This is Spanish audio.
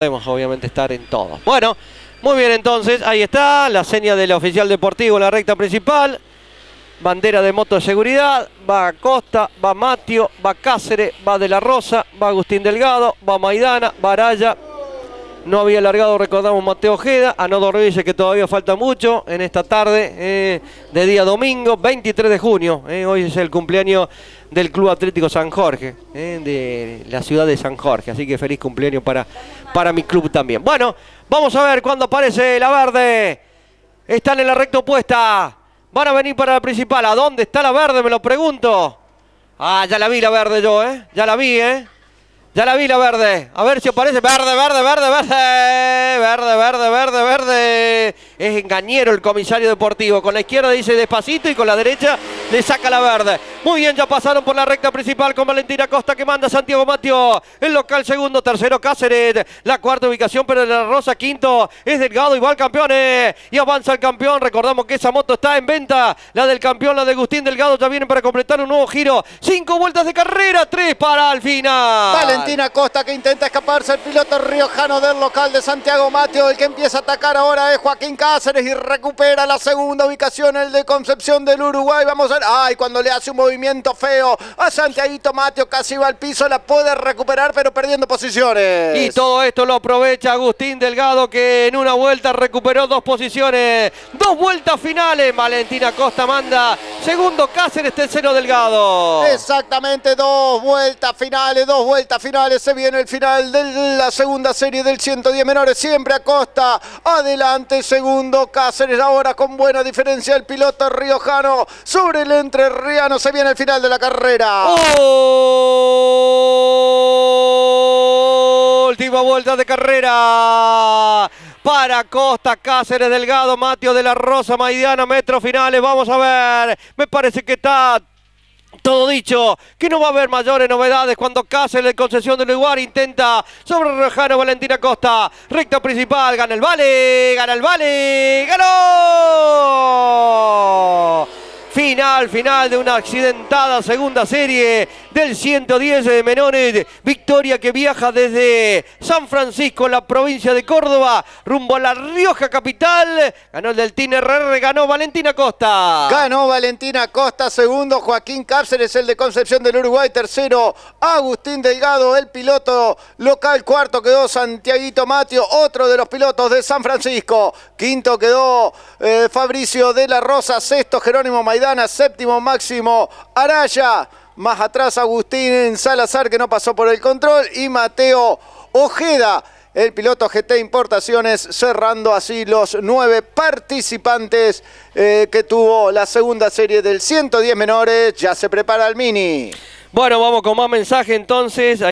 Podemos obviamente estar en todo. Bueno, muy bien entonces, ahí está la seña del oficial deportivo en la recta principal. Bandera de moto de seguridad, va Costa, va Matio, va Cáceres, va De La Rosa, va Agustín Delgado, va Maidana, va Araya, no había largado, recordamos, Mateo Ojeda, a no que todavía falta mucho en esta tarde eh, de día domingo, 23 de junio. Eh. hoy es el cumpleaños del Club Atlético San Jorge, eh, de la ciudad de San Jorge. Así que feliz cumpleaños para, para mi club también. Bueno, vamos a ver cuándo aparece la verde. Están en la recta opuesta. Van a venir para la principal. ¿A dónde está la verde? Me lo pregunto. Ah, ya la vi la verde yo, ¿eh? Ya la vi, ¿eh? Ya la vi la verde. A ver si aparece. Verde, verde, verde, verde. Verde, verde, verde, verde. Es engañero el comisario deportivo. Con la izquierda dice despacito y con la derecha le saca la verde. Muy bien, ya pasaron por la recta principal con Valentina Costa que manda Santiago Matio. El local segundo, tercero Cáceres. La cuarta ubicación, pero de la Rosa quinto es Delgado igual campeones. Y avanza el campeón. Recordamos que esa moto está en venta. La del campeón, la de Agustín Delgado, ya vienen para completar un nuevo giro. Cinco vueltas de carrera, tres para el final. Valentina Costa que intenta escaparse. El piloto riojano del local de Santiago Matio. El que empieza a atacar ahora es Joaquín Cáceres y recupera la segunda ubicación, el de Concepción del Uruguay. Vamos a ver. Ay, cuando le hace un movimiento movimiento feo. A Santiago Mateo casi va al piso, la puede recuperar, pero perdiendo posiciones. Y todo esto lo aprovecha Agustín Delgado, que en una vuelta recuperó dos posiciones. Dos vueltas finales. Valentina Costa manda. Segundo Cáceres, tercero Delgado. Exactamente, dos vueltas finales, dos vueltas finales. Se viene el final de la segunda serie del 110 menores. Siempre a Costa. Adelante, segundo Cáceres. Ahora con buena diferencia el piloto riojano sobre el entrerriano. Se en el final de la carrera. Última vuelta de carrera para Costa, Cáceres, Delgado, Mateo de la Rosa, Maidiana, Metro finales, vamos a ver, me parece que está todo dicho, que no va a haber mayores novedades cuando Cáceres concesión de lugar intenta sobre Rojano Valentina Costa, recta principal, gana el vale, gana el vale, ganó al final de una accidentada segunda serie del 110 de menores. Victoria que viaja desde San Francisco, la provincia de Córdoba, rumbo a La Rioja capital. Ganó el del Team ganó Valentina Costa. Ganó Valentina Costa, segundo Joaquín Cáceres, el de Concepción del Uruguay, tercero Agustín Delgado, el piloto local, cuarto quedó Santiaguito Matio, otro de los pilotos de San Francisco. Quinto quedó eh, Fabricio de la Rosa, sexto Jerónimo Maidana, séptimo máximo Araya, más atrás Agustín Salazar que no pasó por el control y Mateo Ojeda el piloto GT Importaciones, cerrando así los nueve participantes eh, que tuvo la segunda serie del 110 menores. Ya se prepara el mini. Bueno, vamos con más mensaje entonces.